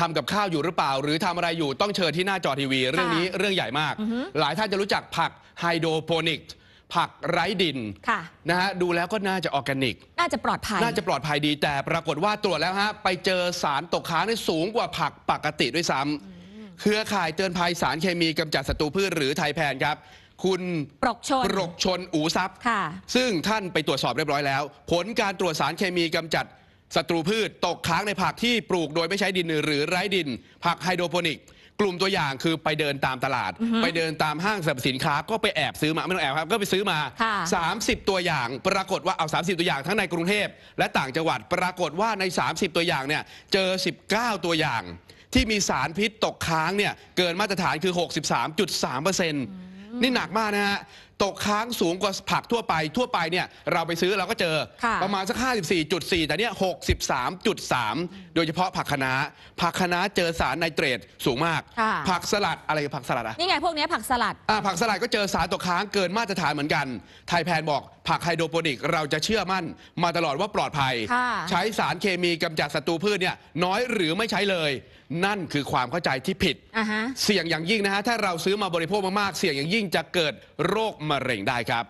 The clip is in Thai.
ทำกับข้าวอยู่หรือเปล่าหรือทำอะไรอยู่ต้องเชิญที่หน้าจอทีวีเรื่องนี้เรื่องใหญ่มาก หลายท่านจะรู้จักผักไฮโดรโปนิก ผักไร้ดินนะฮะดูแล้วก็น่าจะออร์แกนิกน่าจะปลอดภัยน่าจะปลอดภัยดีแต่ ปรากฏว่าตรวจแล้วฮะไปเจอสารตกค้างที่สูงกว่าผักปกติด้วยซ้ำ เครือข่ายเตือนภัยสารเคมีกำจัดศัตรูพืชหรือไทยแพนครับ คุณปรกชนปรกชนอูซับซึ่งท่านไปตรวจสอบเรียบร้อยแล้ว ผลการตรวจสารเคมีกำจัดศัตรูพืชตกค้างในผักที่ปลูกโดยไม่ใช้ดินหรือไร้ดิน ผักไฮโดรโปนิก กลุ่มตัวอย่างคือไปเดินตามตลาด ไปเดินตามห้างสรรพสินค้า ก็ไปแอบซื้อมาไม่ต้องแอบครับ ก็ไปซื้อมา 30 ตัวอย่าง ปรากฏว่าเอา30 ตัวอย่างทั้งในกรุงเทพและต่างจังหวัด ปรากฏว่าใน 30 ตัวอย่างเนี่ยเจอ 19 ตัวอย่าง ที่มีสารพิษตกค้างเนี่ยเกินมาตรฐานคือ63.3%นี่หนักมากนะฮะตกค้างสูงกว่าผักทั่วไป ทั่วไปเนี่ยเราไปซื้อเราก็เจอประมาณสัก 54.4 แต่เนี่ย 63.3 โดยเฉพาะผักคะน้า ผักคะน้าเจอสารไนเตรตสูงมาก ผักสลัด อะไรผักสลัดอะนี่ไงพวกเนี้ยผักสลัด ผักสลัดก็เจอสารตกค้างเกินมาตรฐานเหมือนกัน ไทยแพนบอกผักไฮโดรโปนิกเราจะเชื่อมั่นมาตลอดว่าปลอดภัย ใช้สารเคมีกำจัดศัตรูพืชเนี่ยน้อยหรือไม่ใช้เลย นั่นคือความเข้าใจที่ผิด เสี่ยงอย่างยิ่งนะฮะ ถ้าเราซื้อมาบริโภคมากๆเสี่ยงอย่างยิ่งจะเกิดโรคมะมะเร็งได้ครับ